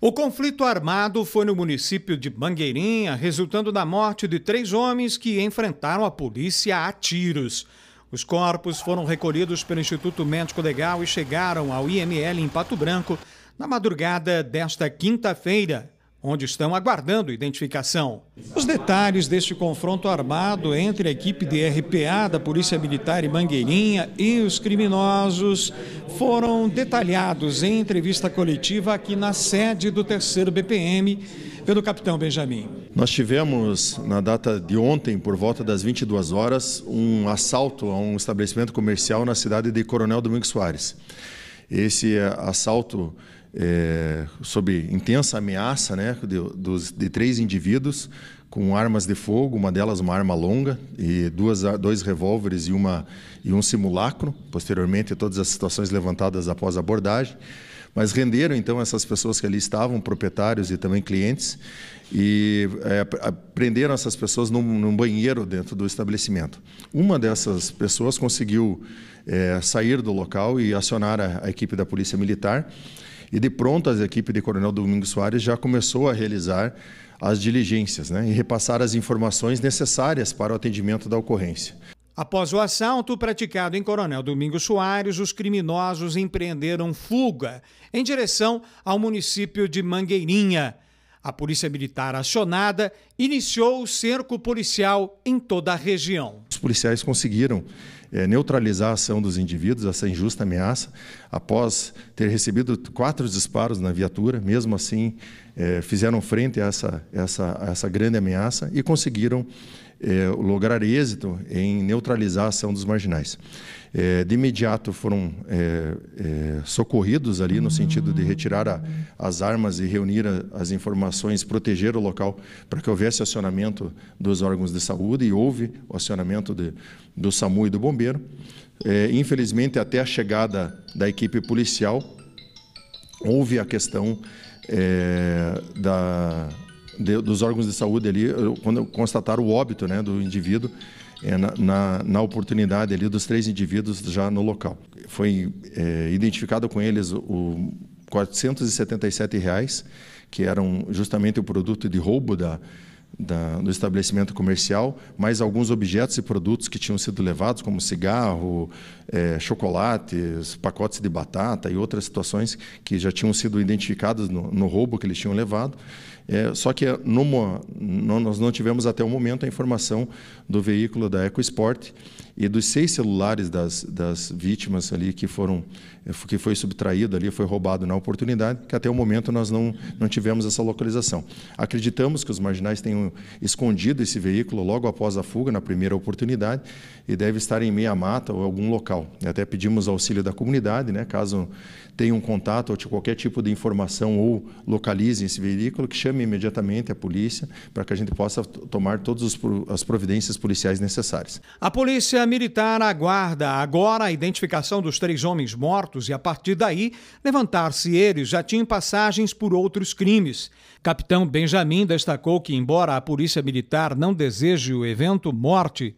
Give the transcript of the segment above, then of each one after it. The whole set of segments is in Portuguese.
O conflito armado foi no município de Mangueirinha, resultando na morte de três homens que enfrentaram a polícia a tiros. Os corpos foram recolhidos pelo Instituto Médico Legal e chegaram ao IML em Pato Branco na madrugada desta quinta-feira, onde estão aguardando identificação. Os detalhes deste confronto armado entre a equipe de RPA da Polícia Militar e Mangueirinha e os criminosos foram detalhados em entrevista coletiva aqui na sede do terceiro BPM pelo capitão Benjamin. Nós tivemos na data de ontem, por volta das 22 horas, um assalto a um estabelecimento comercial na cidade de Coronel Domingos Soares. Esse eh, assalto é, sob intensa ameaça né, de, dos, de três indivíduos com armas de fogo, uma delas uma arma longa e duas, dois revólveres e, uma, e um simulacro. Posteriormente, todas as situações levantadas após a abordagem. Mas renderam então essas pessoas que ali estavam, proprietários e também clientes, e é, prenderam essas pessoas num, num, banheiro dentro do estabelecimento. Uma dessas pessoas conseguiu é, sair do local e acionar a, a equipe da Polícia Militar. E de pronto, a equipe de Coronel Domingos Soares já começou a realizar as diligências né, e repassar as informações necessárias para o atendimento da ocorrência. Após o assalto praticado em Coronel Domingos Soares, os criminosos empreenderam fuga em direção ao município de Mangueirinha. A polícia militar acionada iniciou o cerco policial em toda a região. Os policiais conseguiram é, neutralizar a ação dos indivíduos, essa injusta ameaça, após ter recebido quatro disparos na viatura, mesmo assim é, fizeram frente a essa, essa, a essa grande ameaça e conseguiram é, lograr êxito em neutralizar a ação dos marginais. É, de imediato foram é, é, socorridos ali no sentido de retirar a, as armas e reunir a, as informações, proteger o local para que houvesse acionamento dos órgãos de saúde e houve o acionamento de, do SAMU e do bombeiro bombeiro. É, infelizmente, até a chegada da equipe policial, houve a questão é, da, de, dos órgãos de saúde ali, quando constataram o óbito né, do indivíduo, é, na, na, na, oportunidade ali dos três indivíduos já no local. Foi é, identificado com eles o 477 reais, que eram justamente o produto de roubo da, da, do estabelecimento comercial, mais alguns objetos e produtos que tinham sido levados, como cigarro, é, chocolates, pacotes de batata e outras situações que já tinham sido identificadas no, no roubo que eles tinham levado. É, só que numa, nós não tivemos até o momento a informação do veículo da EcoSport e dos seis celulares das, das vítimas ali que foram eh, que foi subtraído ali, foi roubado na oportunidade, que até o momento nós não, não tivemos essa localização. Acreditamos que os marginais tenham escondido esse veículo logo após a fuga, na primeira oportunidade, e deve estar em meia mata ou algum local. Até pedimos auxílio da comunidade, né, caso tenha um contato ou de qualquer tipo de informação ou localize esse veículo, que chame imediatamente a polícia para que a gente possa tomar todas as providências policiais necessárias. A polícia militar aguarda agora a identificação dos três homens mortos e, a partir daí, levantar se eles já tinham passagens por outros crimes. Capitão Benjamin destacou que, embora a Polícia Militar não deseje o evento morte,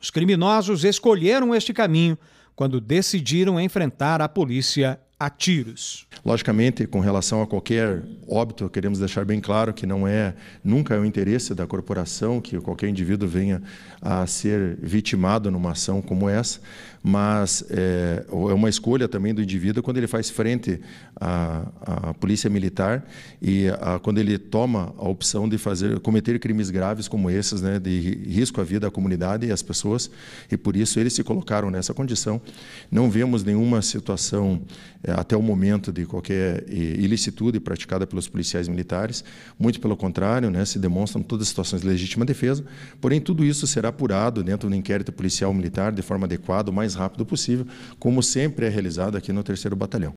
os criminosos escolheram este caminho quando decidiram enfrentar a polícia a tiros. Logicamente, com relação a qualquer óbito, queremos deixar bem claro que não é nunca é o interesse da corporação que qualquer indivíduo venha a ser vitimado numa ação como essa, mas é, é uma escolha também do indivíduo quando ele faz frente à, à polícia militar e a, quando ele toma a opção de fazer cometer crimes graves como esses, né, de risco à vida, à comunidade e às pessoas, e por isso eles se colocaram nessa condição. Não vemos nenhuma situação é, é, até o momento de qualquer é, ilicitude praticada pelos policiais militares. Muito pelo contrário, né, se demonstram todas as situações de legítima defesa. Porém, tudo isso será apurado dentro do inquérito policial militar de forma adequada, o mais rápido possível, como sempre é realizado aqui no terceiro batalhão.